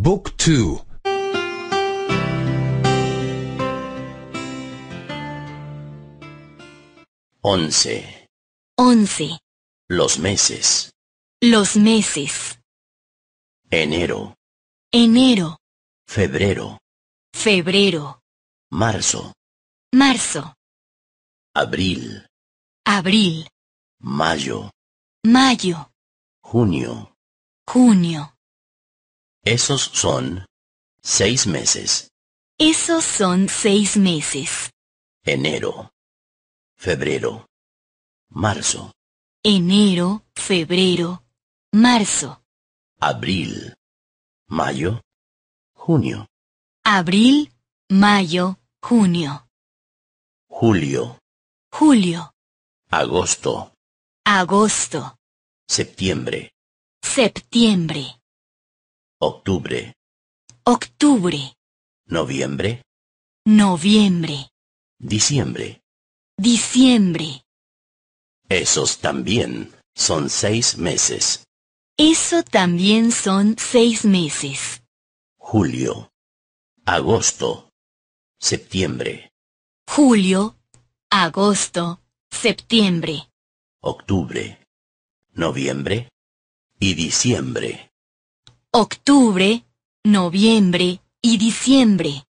Book 2 Once. Once. Los meses Los meses Enero Enero Febrero Febrero Marzo Marzo Abril Abril Mayo Mayo Junio Junio esos son seis meses. Esos son seis meses. Enero, febrero, marzo. Enero, febrero, marzo. Abril, mayo, junio. Abril, mayo, junio. Julio. Julio. Agosto. Agosto. Septiembre. Septiembre. Octubre. Octubre. Noviembre. Noviembre. Diciembre. Diciembre. Esos también son seis meses. Eso también son seis meses. Julio. Agosto. Septiembre. Julio. Agosto. Septiembre. Octubre. Noviembre. Y diciembre octubre, noviembre y diciembre.